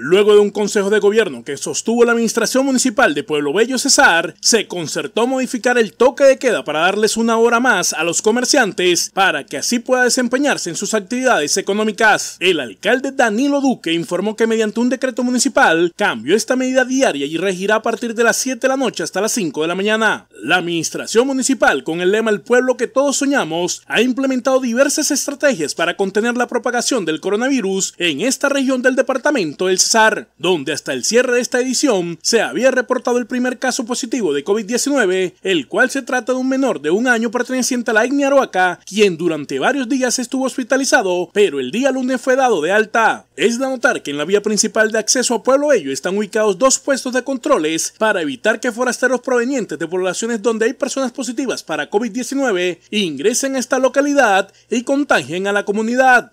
Luego de un consejo de gobierno que sostuvo la administración municipal de Pueblo Bello Cesar, se concertó modificar el toque de queda para darles una hora más a los comerciantes para que así pueda desempeñarse en sus actividades económicas. El alcalde Danilo Duque informó que mediante un decreto municipal cambió esta medida diaria y regirá a partir de las 7 de la noche hasta las 5 de la mañana. La Administración Municipal, con el lema El pueblo que todos soñamos, ha implementado diversas estrategias para contener la propagación del coronavirus en esta región del departamento del Cesar, donde hasta el cierre de esta edición se había reportado el primer caso positivo de COVID-19, el cual se trata de un menor de un año perteneciente a la etnia Aroaca, quien durante varios días estuvo hospitalizado, pero el día lunes fue dado de alta. Es de notar que en la vía principal de acceso a Pueblo Ello están ubicados dos puestos de controles para evitar que forasteros provenientes de población donde hay personas positivas para COVID-19 ingresen a esta localidad y contagien a la comunidad.